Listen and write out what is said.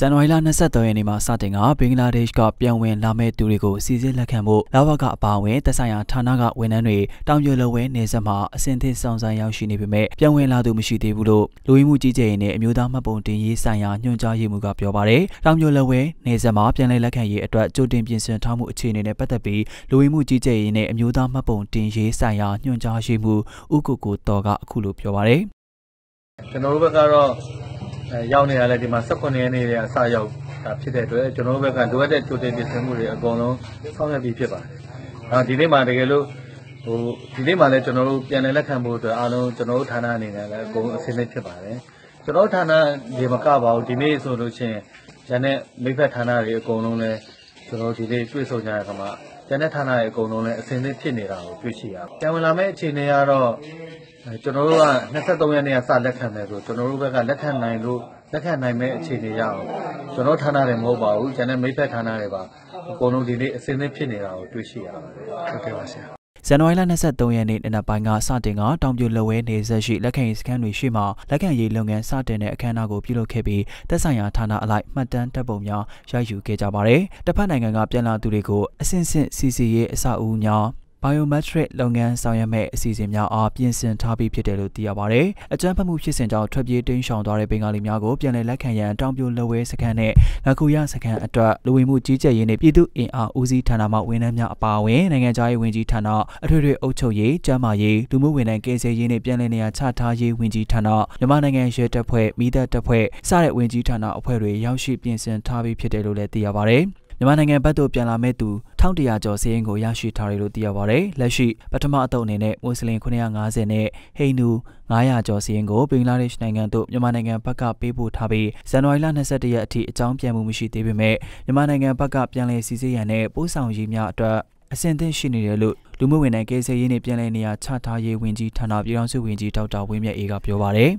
ဇန်နဝါရီလ23ရက်နေ့မှာစတင်ကဘင်္ဂလားဒေ့ရှ်က ပြန်ဝင်လာမဲ့သူတွေကိုစီစစ်လက်ခံဖို့လာဝကအပါအဝင်သက်ဆိုင်ရာဌာနကဝန်ထမ်းတွေတောင်ပြိုလဝဲနေဆက်မှာအစင်သစ်ဆောင်ဆိုင်ရောက်ရှိနေပေမဲ့ပြန်ဝင်လာသူမရှိသေးဘူးလို့လူဝင်မှုကြီးကြပ်ရေးနဲ့အမျိုးသားမှတ်ပုံတင်ရေးဆိုင်ရာညွှန်ကြားရေးမှူးကပြောပါတယ်။တောင်ပြိုလဝဲနေဆက်မှာပြန်လည်လက်ခံရေးအတွက်ကြိုတင်ပြင်ဆင်ထားမှုအခြေအနေနဲ့ပတ်သက်ပြီးလူဝင်မှုကြီးကြပ်ရေးနဲ့အမျိုးသားမှတ်ပုံတင်ရေးဆိုင်ရာညွှန်ကြားရေးမှူးဦးကိုကိုတော်ကအခုလိုပြောပါတယ်။ကျွန်တော်တို့ဘက်ကတော့ရောက်နေရလဲဒီမှာ18ရက်နေ့ကအစရောက်တာဖြစ်တဲ့အတွက်ကျွန်တော်တို့ဘက်ကလိုအပ်တဲ့ကြိုတင်ပြင်ဆင်မှုတွေအကုန်လုံးဆောင်ရွက်ပြီးဖြစ်ပါတယ်။အဲဒီနေ့မှာတကယ်လို့ဟိုဒီနေ့မှလည်းကျွန်တော်တို့ပြန်လည်လက်ခံဖို့အတွက်အားလုံးကျွန်တော်တို့ဌာနအနေနဲ့လည်းအကုန်အဆင်သင့်ဖြစ်ပါတယ်။ကျွန်တော်ဌာနဒီမကပါဘူးဒီနေ့ဆိုလို့ရှိရင်ရန်တဲ့မိဖက်ဌာနတွေအကုန်လုံးလည်းကျွန်တော်ဒီနေ့တွေ့ဆုံကြရတဲ့အခါမှာကျန်တဲ့ဌာနတွေအကုန်လုံးလည်းအဆင်သင့်ဖြစ်နေတာကိုတွေ့ရှိရပါတယ်။ပြန်ဝင်လာမယ့်အခြေအနေကတော့ကျွန်တော်တို့က23ရက်နေ့ကစလက်ခံတယ်ဆိုကျွန်တော်တို့ဘက်ကလက်ခံနိုင်လို့လက်ခံနိုင်မဲ့အခြေအနေရအောင်ကျွန်တော်ဌာနတွေမဟုတ်ပါဘူးကျွန်တော်မိဖက်ဌာနတွေပါအကုန်လုံးဒီနေ့အစင်းသင်းဖြစ်နေတာကိုတွေ့ရှိရပါတယ်ဟုတ်ကဲ့ပါဆရာဇန်နဝါရီလ23ရက်နေ့နေ့ပိုင်းကစတင်ကတောင်ပြိုလက်ဝဲနေဆက်ရှိလက်ခံရေးစခန်းတွေရှိမှလက်ခံရေးလုပ်ငန်းစတင်တဲ့အခမ်းအနားကိုပြုလုပ်ခဲ့ပြီးသက်ဆိုင်ရာဌာနအလိုက်မှတ်တမ်းတပ်ပုံများရယူခဲ့ကြပါတယ်။တစ်ဖက်နိုင်ငံကပြန်လာသူတွေကိုအဆင့်ဆင့်စီစီရေးအစအဦးများ biometric လုပ်ငန်းဆောင်ရွက်မဲ့အစီအစဉ်များအားပြင်ဆင်ထားပြီးဖြစ်တယ်လို့သိရပါတယ်။အကြမ်းဖက်မှုဖြစ်စဉ်ကြောင့်ထွက်ပြေးတိမ်းရှောင်သွားတဲ့ဘင်္ဂါလီများကိုပြန်လည်လက်ခံရန်တောင်ပြိုလက်ဝဲစခန်းနဲ့လကူရစခန်းအတွက်လူဝင်မှုကြီးကြပ်ရေးနှင့်ပြည်သူ့အင်အားဦးစီးဌာနမှဝန်ထမ်းများအပါအဝင်နိုင်ငံခြားရေးဝန်ကြီးဌာနအထွေထွေအုပ်ချုပ်ရေး၊ကျန်းမာရေး၊လူမှုဝန်ထမ်းကယ်ဆယ်ရေးနှင့်ပြန်လည်နေရာချထားရေးဝန်ကြီးဌာနမြန်မာနိုင်ငံရဲတပ်ဖွဲ့၊မိသားတပ်ဖွဲ့စတဲ့ဝန်ကြီးဌာနအဖွဲ့တွေရောက်ရှိပြင်ဆင်ထားပြီးဖြစ်တယ်လို့လည်းသိရပါတယ်။မြန်မာနိုင်ငံဘက်သို့ပြန်လာမဲ့သူ1100ကျော်စီးရင်ကိုရရှိထားတယ်လို့သိရပါဗျ။လက်ရှိ ပထမအတုပ်အနေနဲ့မွတ်စလင်950နဲ့ဟိန္ဒူ900ကျော်စီးရင်ကိုဘင်္ဂလားဒေ့ရှ်နိုင်ငံသို့မြန်မာနိုင်ငံဘက်ကပေးပို့ထားပြီးဇန်နဝါရီလ22ရက်အထိအကြောင်းပြန်မှုမရှိသေးပေမဲ့မြန်မာနိုင်ငံဘက်ကပြန်လည်စီစစ်ရန်နဲ့ပို့ဆောင်ရေးများအတွက်အဆင်သင့်ရှိနေတယ်လို့လူမှုဝန်ထမ်းကယ်ဆယ်ရေးနှင့်ပြည်လဲနေရာချထားရေးဝန်ကြီးဌာနပြည်ထောင်စုဝန်ကြီးဒေါက်တာဝင်းမြတ်အေးကပြောပါရယ်